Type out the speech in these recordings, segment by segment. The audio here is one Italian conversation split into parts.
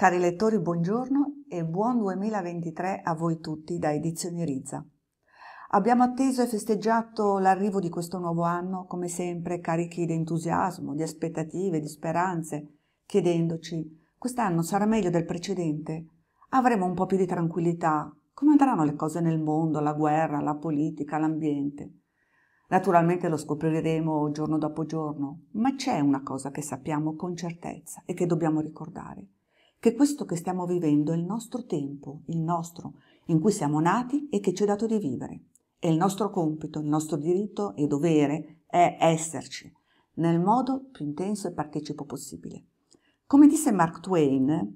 Cari lettori, buongiorno e buon 2023 a voi tutti da Edizioni Rizza. Abbiamo atteso e festeggiato l'arrivo di questo nuovo anno, come sempre, carichi di entusiasmo, di aspettative, di speranze, chiedendoci, quest'anno sarà meglio del precedente? Avremo un po' più di tranquillità? Come andranno le cose nel mondo, la guerra, la politica, l'ambiente? Naturalmente lo scopriremo giorno dopo giorno, ma c'è una cosa che sappiamo con certezza e che dobbiamo ricordare che questo che stiamo vivendo è il nostro tempo, il nostro, in cui siamo nati e che ci è dato di vivere. E il nostro compito, il nostro diritto e dovere è esserci, nel modo più intenso e partecipo possibile. Come disse Mark Twain,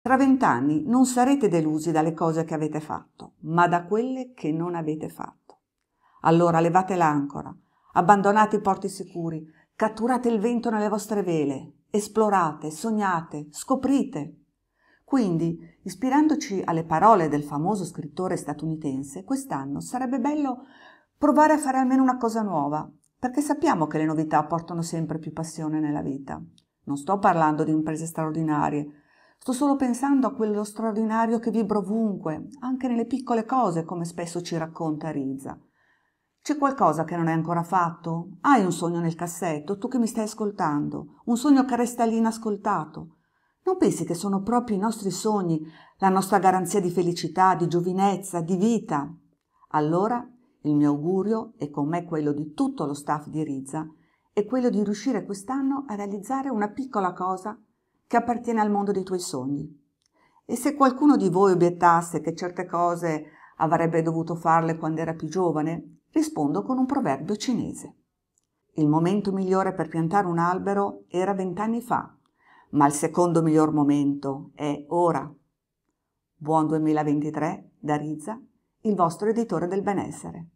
tra vent'anni non sarete delusi dalle cose che avete fatto, ma da quelle che non avete fatto. Allora levate l'ancora, abbandonate i porti sicuri, catturate il vento nelle vostre vele, Esplorate, sognate, scoprite. Quindi, ispirandoci alle parole del famoso scrittore statunitense, quest'anno sarebbe bello provare a fare almeno una cosa nuova, perché sappiamo che le novità portano sempre più passione nella vita. Non sto parlando di imprese straordinarie, sto solo pensando a quello straordinario che vibra ovunque, anche nelle piccole cose, come spesso ci racconta Riza. C'è qualcosa che non hai ancora fatto? Hai un sogno nel cassetto, tu che mi stai ascoltando, un sogno che resta lì inascoltato. Non pensi che sono proprio i nostri sogni la nostra garanzia di felicità, di giovinezza, di vita? Allora il mio augurio, e con me quello di tutto lo staff di Rizza, è quello di riuscire quest'anno a realizzare una piccola cosa che appartiene al mondo dei tuoi sogni. E se qualcuno di voi obiettasse che certe cose avrebbe dovuto farle quando era più giovane, rispondo con un proverbio cinese. Il momento migliore per piantare un albero era vent'anni fa, ma il secondo miglior momento è ora. Buon 2023 da Rizza, il vostro editore del benessere.